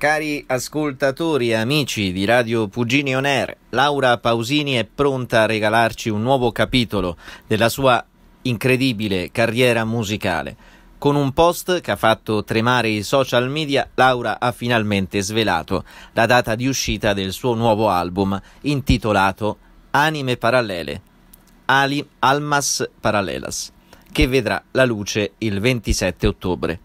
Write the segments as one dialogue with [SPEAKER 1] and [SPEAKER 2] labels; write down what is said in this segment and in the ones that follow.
[SPEAKER 1] Cari ascoltatori e amici di Radio Pugini On Air, Laura Pausini è pronta a regalarci un nuovo capitolo della sua incredibile carriera musicale. Con un post che ha fatto tremare i social media, Laura ha finalmente svelato la data di uscita del suo nuovo album intitolato Anime Parallele, Ali Almas Parallelas, che vedrà la luce il 27 ottobre.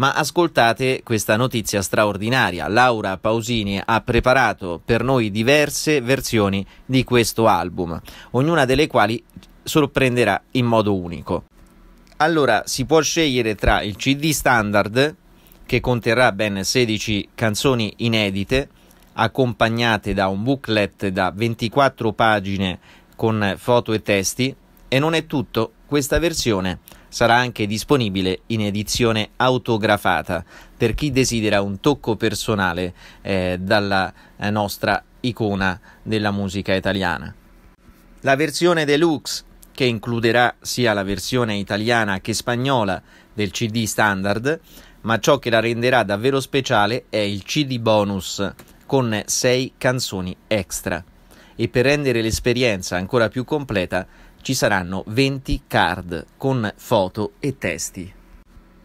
[SPEAKER 1] Ma ascoltate questa notizia straordinaria. Laura Pausini ha preparato per noi diverse versioni di questo album, ognuna delle quali sorprenderà in modo unico. Allora, si può scegliere tra il CD standard, che conterrà ben 16 canzoni inedite, accompagnate da un booklet da 24 pagine con foto e testi, e non è tutto, questa versione sarà anche disponibile in edizione autografata per chi desidera un tocco personale eh, dalla eh, nostra icona della musica italiana. La versione deluxe, che includerà sia la versione italiana che spagnola del CD standard, ma ciò che la renderà davvero speciale è il CD bonus con 6 canzoni extra. E per rendere l'esperienza ancora più completa ci saranno 20 card con foto e testi.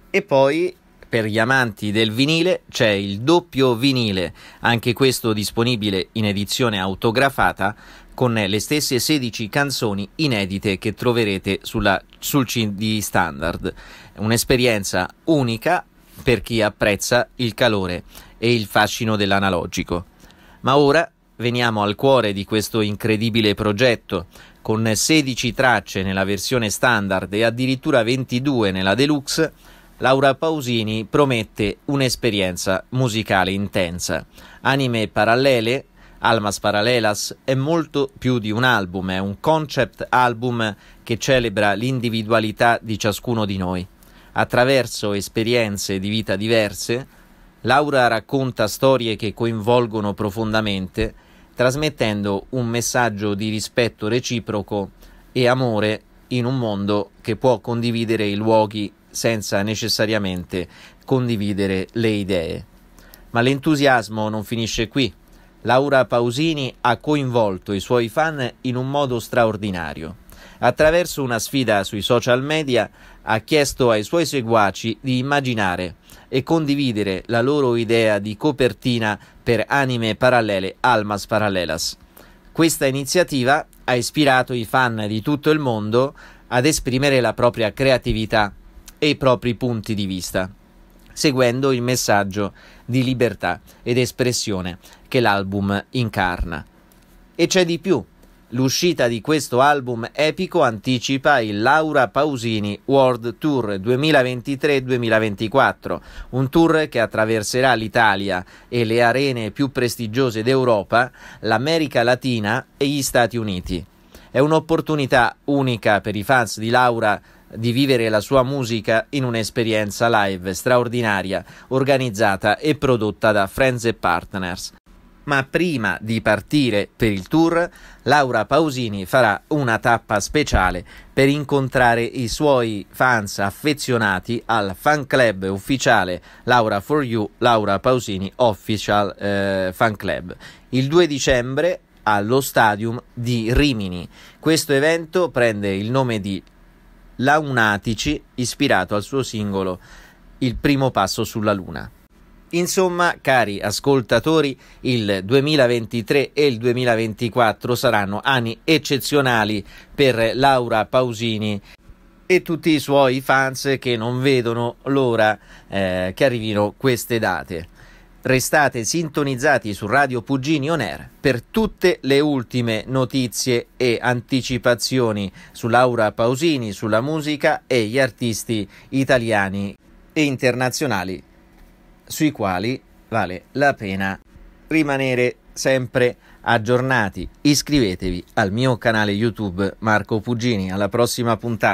[SPEAKER 1] E poi per gli amanti del vinile c'è il doppio vinile, anche questo disponibile in edizione autografata con le stesse 16 canzoni inedite che troverete sulla, sul CD standard. Un'esperienza unica per chi apprezza il calore e il fascino dell'analogico. Ma ora veniamo al cuore di questo incredibile progetto, con 16 tracce nella versione standard e addirittura 22 nella deluxe, Laura Pausini promette un'esperienza musicale intensa. Anime parallele, Almas Parallelas, è molto più di un album, è un concept album che celebra l'individualità di ciascuno di noi. Attraverso esperienze di vita diverse, Laura racconta storie che coinvolgono profondamente trasmettendo un messaggio di rispetto reciproco e amore in un mondo che può condividere i luoghi senza necessariamente condividere le idee. Ma l'entusiasmo non finisce qui. Laura Pausini ha coinvolto i suoi fan in un modo straordinario attraverso una sfida sui social media, ha chiesto ai suoi seguaci di immaginare e condividere la loro idea di copertina per anime parallele Almas Parallelas. Questa iniziativa ha ispirato i fan di tutto il mondo ad esprimere la propria creatività e i propri punti di vista, seguendo il messaggio di libertà ed espressione che l'album incarna. E c'è di più. L'uscita di questo album epico anticipa il Laura Pausini World Tour 2023-2024, un tour che attraverserà l'Italia e le arene più prestigiose d'Europa, l'America Latina e gli Stati Uniti. È un'opportunità unica per i fans di Laura di vivere la sua musica in un'esperienza live straordinaria, organizzata e prodotta da Friends e Partners ma prima di partire per il tour, Laura Pausini farà una tappa speciale per incontrare i suoi fans affezionati al fan club ufficiale Laura for You, Laura Pausini Official eh, Fan Club. Il 2 dicembre allo stadium di Rimini. Questo evento prende il nome di Launatici, ispirato al suo singolo Il primo passo sulla luna. Insomma, cari ascoltatori, il 2023 e il 2024 saranno anni eccezionali per Laura Pausini e tutti i suoi fans che non vedono l'ora eh, che arrivino queste date. Restate sintonizzati su Radio Pugini On Air per tutte le ultime notizie e anticipazioni su Laura Pausini, sulla musica e gli artisti italiani e internazionali sui quali vale la pena rimanere sempre aggiornati. Iscrivetevi al mio canale YouTube Marco Puggini. Alla prossima puntata.